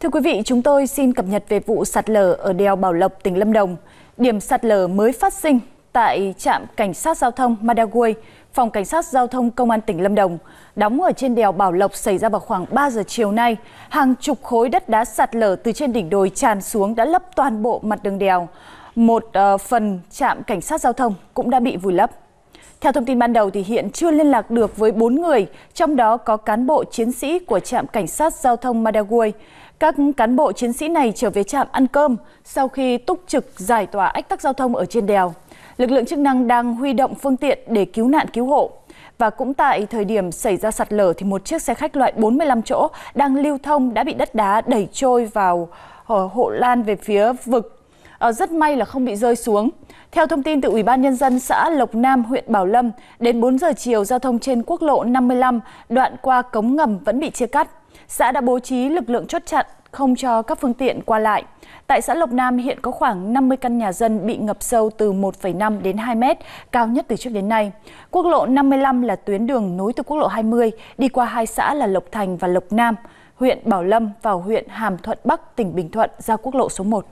Thưa quý vị, chúng tôi xin cập nhật về vụ sạt lở ở đèo Bảo Lộc, tỉnh Lâm Đồng. Điểm sạt lở mới phát sinh tại trạm cảnh sát giao thông Madagui, phòng cảnh sát giao thông công an tỉnh Lâm Đồng, đóng ở trên đèo Bảo Lộc xảy ra vào khoảng 3 giờ chiều nay. Hàng chục khối đất đá sạt lở từ trên đỉnh đồi tràn xuống đã lấp toàn bộ mặt đường đèo. Một uh, phần trạm cảnh sát giao thông cũng đã bị vùi lấp. Theo thông tin ban đầu thì hiện chưa liên lạc được với 4 người, trong đó có cán bộ chiến sĩ của trạm cảnh sát giao thông Madagui. Các cán bộ chiến sĩ này trở về trạm ăn cơm sau khi túc trực giải tỏa ách tắc giao thông ở trên đèo. Lực lượng chức năng đang huy động phương tiện để cứu nạn cứu hộ. Và cũng tại thời điểm xảy ra sạt lở thì một chiếc xe khách loại 45 chỗ đang lưu thông đã bị đất đá đẩy trôi vào ờ, hộ lan về phía vực Ờ, rất may là không bị rơi xuống. Theo thông tin từ Ủy ban Nhân dân xã Lộc Nam, huyện Bảo Lâm, đến 4 giờ chiều giao thông trên quốc lộ 55 đoạn qua cống ngầm vẫn bị chia cắt. Xã đã bố trí lực lượng chốt chặn không cho các phương tiện qua lại. Tại xã Lộc Nam hiện có khoảng 50 căn nhà dân bị ngập sâu từ 1,5 đến 2 mét, cao nhất từ trước đến nay. Quốc lộ 55 là tuyến đường nối từ quốc lộ 20 đi qua hai xã là Lộc Thành và Lộc Nam, huyện Bảo Lâm vào huyện Hàm Thuận Bắc, tỉnh Bình Thuận ra quốc lộ số 1.